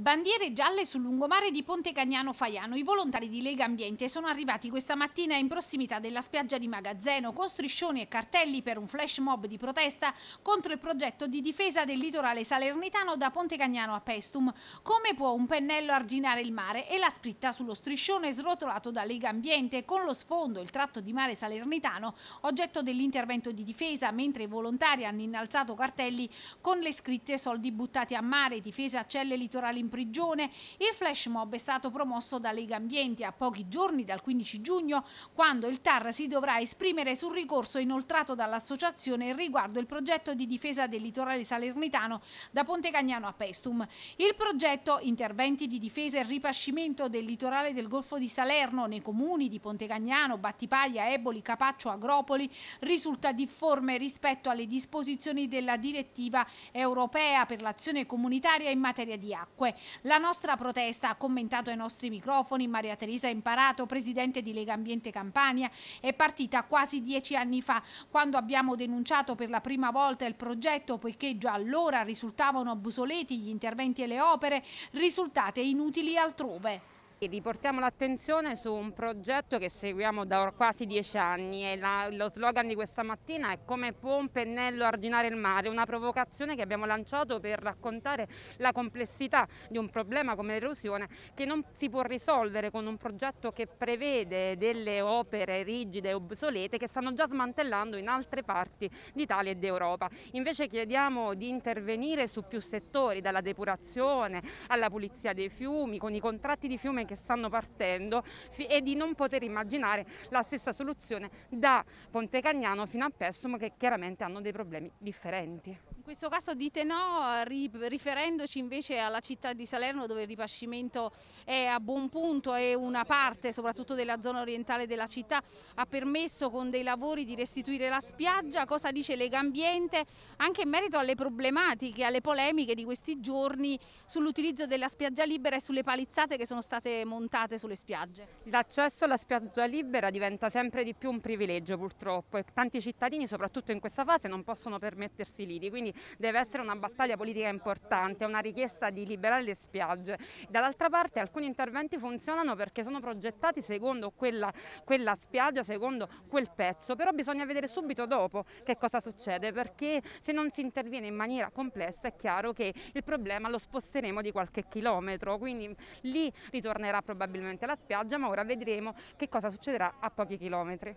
Bandiere gialle sul lungomare di Ponte Cagnano Faiano. I volontari di Lega Ambiente sono arrivati questa mattina in prossimità della spiaggia di Magazzeno con striscioni e cartelli per un flash mob di protesta contro il progetto di difesa del litorale salernitano da Ponte Cagnano a Pestum. Come può un pennello arginare il mare? E la scritta sullo striscione srotolato da Lega Ambiente con lo sfondo il tratto di mare salernitano, oggetto dell'intervento di difesa, mentre i volontari hanno innalzato cartelli con le scritte soldi buttati a mare, difesa celle litorali in prigione. Il flash mob è stato promosso da Lega Ambiente a pochi giorni dal 15 giugno, quando il TAR si dovrà esprimere sul ricorso inoltrato dall'associazione riguardo il progetto di difesa del litorale salernitano da Ponte Cagnano a Pestum. Il progetto Interventi di difesa e ripascimento del litorale del Golfo di Salerno nei comuni di Ponte Cagnano, Battipaglia, Eboli, Capaccio, Agropoli risulta difforme rispetto alle disposizioni della direttiva europea per l'azione comunitaria in materia di acque. La nostra protesta, ha commentato ai nostri microfoni Maria Teresa Imparato, presidente di Lega Ambiente Campania, è partita quasi dieci anni fa, quando abbiamo denunciato per la prima volta il progetto poiché già allora risultavano obsoleti gli interventi e le opere risultate inutili altrove. Riportiamo l'attenzione su un progetto che seguiamo da quasi dieci anni e la, lo slogan di questa mattina è come può un pennello arginare il mare, una provocazione che abbiamo lanciato per raccontare la complessità di un problema come l'erosione che non si può risolvere con un progetto che prevede delle opere rigide e obsolete che stanno già smantellando in altre parti d'Italia e d'Europa. Invece chiediamo di intervenire su più settori, dalla depurazione alla pulizia dei fiumi, con i contratti di fiume che stanno partendo e di non poter immaginare la stessa soluzione da Ponte Cagnano fino a Pessum che chiaramente hanno dei problemi differenti questo caso dite no, riferendoci invece alla città di Salerno dove il ripascimento è a buon punto e una parte soprattutto della zona orientale della città ha permesso con dei lavori di restituire la spiaggia, cosa dice Legambiente anche in merito alle problematiche, alle polemiche di questi giorni sull'utilizzo della spiaggia libera e sulle palizzate che sono state montate sulle spiagge? L'accesso alla spiaggia libera diventa sempre di più un privilegio purtroppo e tanti cittadini soprattutto in questa fase non possono permettersi lidi, quindi deve essere una battaglia politica importante, una richiesta di liberare le spiagge. Dall'altra parte alcuni interventi funzionano perché sono progettati secondo quella, quella spiaggia, secondo quel pezzo, però bisogna vedere subito dopo che cosa succede perché se non si interviene in maniera complessa è chiaro che il problema lo sposteremo di qualche chilometro, quindi lì ritornerà probabilmente la spiaggia ma ora vedremo che cosa succederà a pochi chilometri.